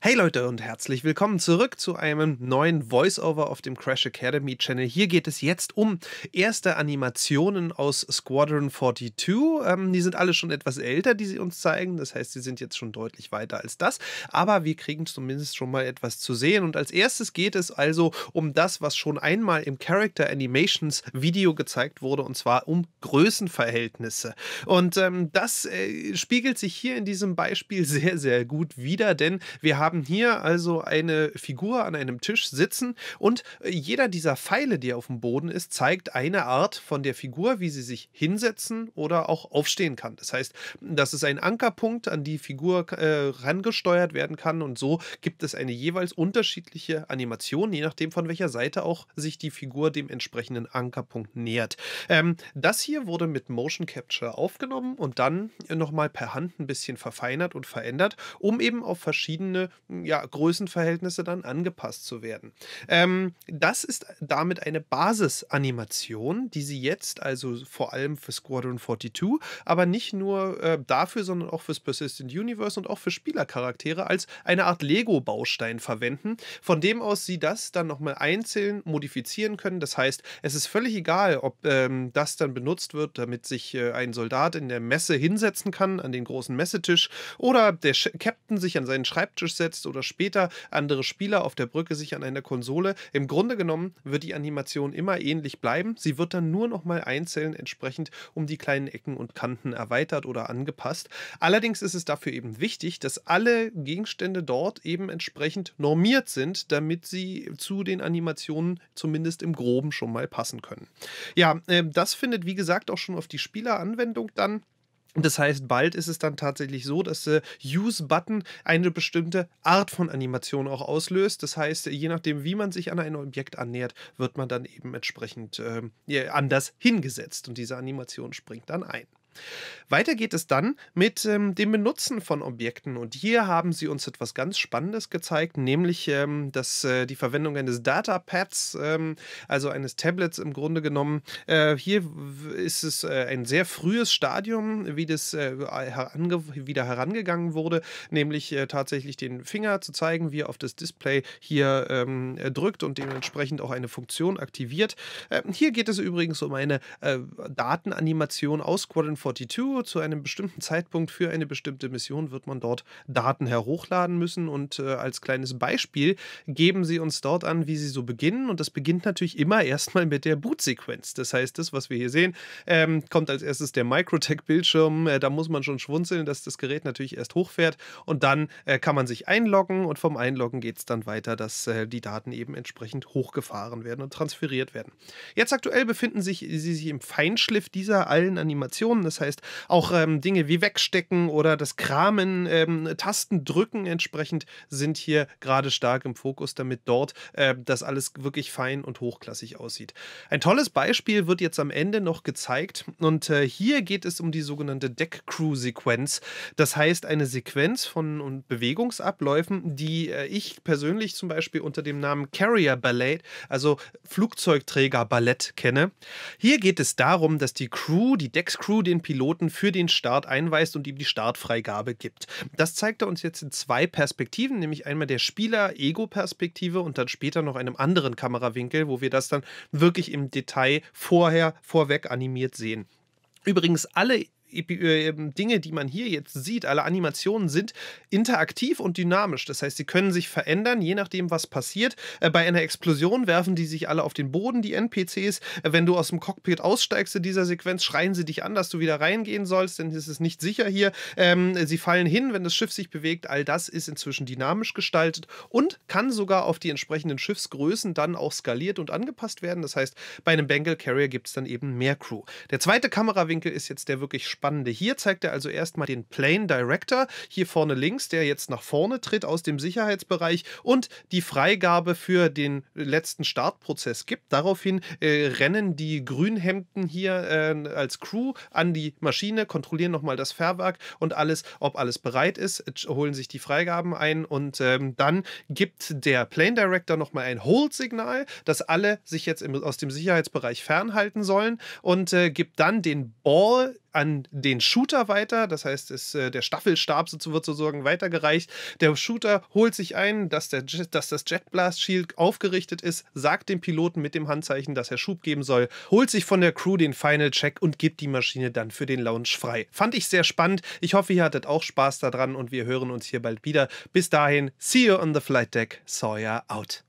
Hey Leute und herzlich willkommen zurück zu einem neuen Voiceover auf dem Crash Academy Channel. Hier geht es jetzt um erste Animationen aus Squadron 42. Ähm, die sind alle schon etwas älter, die sie uns zeigen. Das heißt, sie sind jetzt schon deutlich weiter als das. Aber wir kriegen zumindest schon mal etwas zu sehen. Und als erstes geht es also um das, was schon einmal im Character Animations Video gezeigt wurde, und zwar um Größenverhältnisse. Und ähm, das äh, spiegelt sich hier in diesem Beispiel sehr, sehr gut wider, denn wir haben haben hier also eine Figur an einem Tisch sitzen und äh, jeder dieser Pfeile, die auf dem Boden ist, zeigt eine Art von der Figur, wie sie sich hinsetzen oder auch aufstehen kann. Das heißt, das ist ein Ankerpunkt, an die Figur äh, rangesteuert werden kann und so gibt es eine jeweils unterschiedliche Animation, je nachdem von welcher Seite auch sich die Figur dem entsprechenden Ankerpunkt nähert. Ähm, das hier wurde mit Motion Capture aufgenommen und dann äh, nochmal per Hand ein bisschen verfeinert und verändert, um eben auf verschiedene ja, Größenverhältnisse dann angepasst zu werden. Ähm, das ist damit eine Basisanimation, die sie jetzt also vor allem für Squadron 42, aber nicht nur äh, dafür, sondern auch fürs Persistent Universe und auch für Spielercharaktere als eine Art Lego-Baustein verwenden, von dem aus sie das dann nochmal einzeln modifizieren können. Das heißt, es ist völlig egal, ob ähm, das dann benutzt wird, damit sich äh, ein Soldat in der Messe hinsetzen kann, an den großen Messetisch, oder der Sch Captain sich an seinen Schreibtisch setzt draufsetzt oder später andere Spieler auf der Brücke sich an einer Konsole. Im Grunde genommen wird die Animation immer ähnlich bleiben. Sie wird dann nur noch mal einzeln entsprechend um die kleinen Ecken und Kanten erweitert oder angepasst. Allerdings ist es dafür eben wichtig, dass alle Gegenstände dort eben entsprechend normiert sind, damit sie zu den Animationen zumindest im Groben schon mal passen können. Ja, ähm, das findet wie gesagt auch schon auf die Spieleranwendung dann das heißt, bald ist es dann tatsächlich so, dass der Use-Button eine bestimmte Art von Animation auch auslöst. Das heißt, je nachdem, wie man sich an ein Objekt annähert, wird man dann eben entsprechend äh, anders hingesetzt und diese Animation springt dann ein. Weiter geht es dann mit ähm, dem Benutzen von Objekten. Und hier haben sie uns etwas ganz Spannendes gezeigt, nämlich ähm, dass äh, die Verwendung eines Datapads, ähm, also eines Tablets im Grunde genommen, äh, hier ist es äh, ein sehr frühes Stadium, wie das äh, wieder herangegangen wurde, nämlich äh, tatsächlich den Finger zu zeigen, wie er auf das Display hier ähm, äh, drückt und dementsprechend auch eine Funktion aktiviert. Ähm, hier geht es übrigens um eine Datenanimation aus Quadrant zu einem bestimmten Zeitpunkt für eine bestimmte Mission wird man dort Daten herochladen müssen und äh, als kleines Beispiel geben sie uns dort an, wie sie so beginnen und das beginnt natürlich immer erstmal mit der Boot-Sequenz. Das heißt, das, was wir hier sehen, ähm, kommt als erstes der Microtech-Bildschirm. Äh, da muss man schon schwunzeln, dass das Gerät natürlich erst hochfährt und dann äh, kann man sich einloggen und vom Einloggen geht es dann weiter, dass äh, die Daten eben entsprechend hochgefahren werden und transferiert werden. Jetzt aktuell befinden sich, sie sich im Feinschliff dieser allen Animationen. Das das heißt, auch ähm, Dinge wie Wegstecken oder das Kramen, ähm, Tasten entsprechend sind hier gerade stark im Fokus, damit dort äh, das alles wirklich fein und hochklassig aussieht. Ein tolles Beispiel wird jetzt am Ende noch gezeigt und äh, hier geht es um die sogenannte Deck Crew Sequenz. Das heißt, eine Sequenz von Bewegungsabläufen, die äh, ich persönlich zum Beispiel unter dem Namen Carrier Ballet, also Flugzeugträger Ballett kenne. Hier geht es darum, dass die Crew, die Deck Crew den Piloten für den Start einweist und ihm die Startfreigabe gibt. Das zeigt er uns jetzt in zwei Perspektiven, nämlich einmal der Spieler-Ego-Perspektive und dann später noch einem anderen Kamerawinkel, wo wir das dann wirklich im Detail vorher, vorweg animiert sehen. Übrigens, alle äh, ähm, Dinge, die man hier jetzt sieht, alle Animationen sind interaktiv und dynamisch. Das heißt, sie können sich verändern, je nachdem, was passiert. Äh, bei einer Explosion werfen die sich alle auf den Boden, die NPCs. Äh, wenn du aus dem Cockpit aussteigst in dieser Sequenz, schreien sie dich an, dass du wieder reingehen sollst, denn es ist nicht sicher hier. Ähm, sie fallen hin, wenn das Schiff sich bewegt. All das ist inzwischen dynamisch gestaltet und kann sogar auf die entsprechenden Schiffsgrößen dann auch skaliert und angepasst werden. Das heißt, bei einem Bengal Carrier gibt es dann eben mehr Crew. Der zweite Kamerawinkel ist jetzt der wirklich spannende Spannende. Hier zeigt er also erstmal den Plane Director, hier vorne links, der jetzt nach vorne tritt aus dem Sicherheitsbereich und die Freigabe für den letzten Startprozess gibt. Daraufhin äh, rennen die Grünhemden hier äh, als Crew an die Maschine, kontrollieren nochmal das Fährwerk und alles, ob alles bereit ist, äh, holen sich die Freigaben ein und ähm, dann gibt der Plane Director nochmal ein Hold-Signal, dass alle sich jetzt im, aus dem Sicherheitsbereich fernhalten sollen und äh, gibt dann den Ball an den Shooter weiter. Das heißt, es, äh, der Staffelstab wird sozusagen weitergereicht. Der Shooter holt sich ein, dass, der, dass das Jet Blast Shield aufgerichtet ist, sagt dem Piloten mit dem Handzeichen, dass er Schub geben soll, holt sich von der Crew den Final Check und gibt die Maschine dann für den Launch frei. Fand ich sehr spannend. Ich hoffe, ihr hattet auch Spaß daran und wir hören uns hier bald wieder. Bis dahin, see you on the flight deck. Sawyer out.